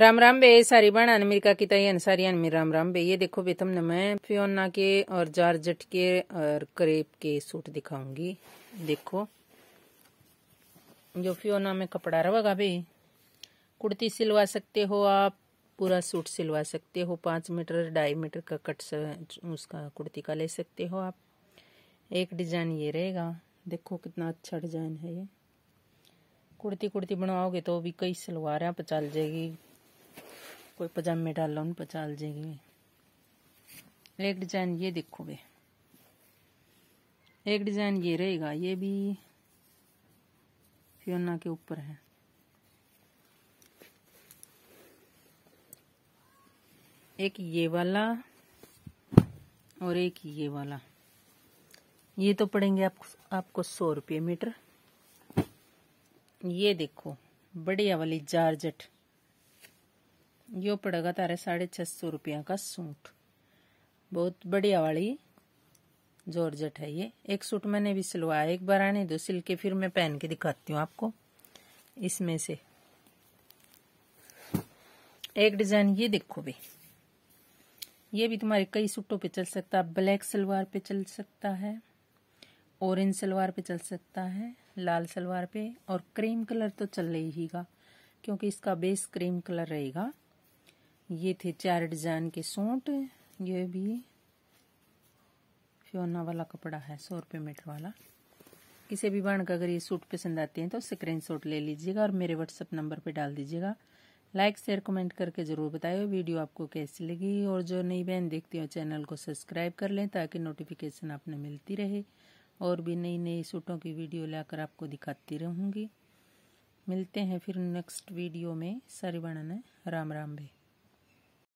राम राम बे सारी बण अमेरिका की तय अनसारी अनमीर राम राम बे ये देखो बे तुमने मैं फियोना के और जारजट के और करेब के सूट दिखाऊंगी देखो जो फ्योना में कपड़ा रहेगा बे कुर्ती सिलवा सकते हो आप पूरा सूट सिलवा सकते हो पाँच मीटर ढाई मीटर का कट उसका कुर्ती का ले सकते हो आप एक डिजाइन ये रहेगा देखो कितना अच्छा डिजाइन है ये कुर्ती कुर्ती बनवाओगे तो भी कई सलवार पचाल जाएगी कोई पजामे डाल लो पचाल जाएगी एक डिजाइन ये देखो भे एक डिजाइन ये रहेगा ये भी फियोना के ऊपर है एक ये वाला और एक ये वाला ये तो पड़ेंगे आप, आपको सौ रुपये मीटर ये देखो बढ़िया वाली जारजट यो पड़ेगा तारे साढ़े छह सौ रुपया का सूट बहुत बढ़िया वाली जॉर्जेट है ये एक सूट मैंने भी सिलवाया एक बार आने दो सिल के फिर मैं पहन के दिखाती हूँ आपको इसमें से एक डिजाइन ये देखो भी ये भी तुम्हारे कई सूटों पे चल सकता है ब्लैक सलवार पे चल सकता है ऑरेंज सलवार पे चल सकता है लाल सलवार पे और क्रीम कलर तो चल रहेगा क्योंकि इसका बेस क्रीम कलर रहेगा ये थे चार डिजाइन के सूट ये भी फ्योना वाला कपड़ा है सौ रुपये मीटर वाला किसी भी बाण का अगर ये सूट पसंद आते हैं तो स्क्रीनशॉट ले लीजिएगा और मेरे व्हाट्सअप नंबर पे डाल दीजिएगा लाइक शेयर कमेंट करके ज़रूर बताइए वीडियो आपको कैसी लगी और जो नई बहन देखती हो चैनल को सब्सक्राइब कर लें ताकि नोटिफिकेशन आपने मिलती रहे और भी नई नई सूटों की वीडियो लाकर आपको दिखाती रहूँगी मिलते हैं फिर नेक्स्ट वीडियो में सारी बणन राम राम भाई